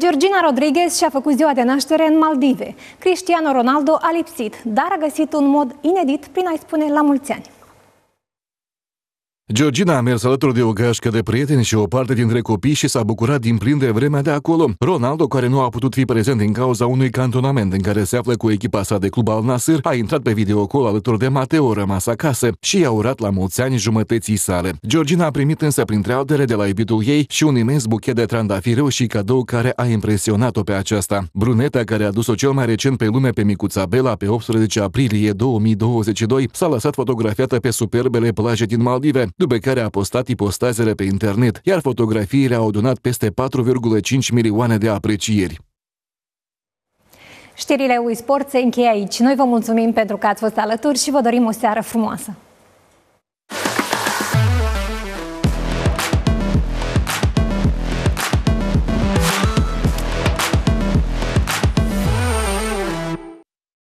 Georgina Rodriguez și-a făcut ziua de naștere în Maldive. Cristiano Ronaldo a lipsit, dar a găsit un mod inedit prin a-i spune la mulți ani. Georgina a mers alături de o gașcă de prieteni și o parte dintre copii și s-a bucurat din plin de vremea de acolo. Ronaldo, care nu a putut fi prezent din cauza unui cantonament în care se află cu echipa sa de club al Nasir, a intrat pe videocol alături de Mateo rămas acasă și i-a urat la mulți ani jumătății sale. Georgina a primit însă printre altele de la iubitul ei și un imens buchet de trandafireu și cadou care a impresionat-o pe aceasta. Bruneta, care a dus-o cel mai recent pe lume pe micuța Bela pe 18 aprilie 2022, s-a lăsat fotografiată pe superbele plaje din Maldive după care a postat ipostazele pe internet, iar fotografiile au adunat peste 4,5 milioane de aprecieri. Știrile Uisport se încheie aici. Noi vă mulțumim pentru că ați fost alături și vă dorim o seară frumoasă!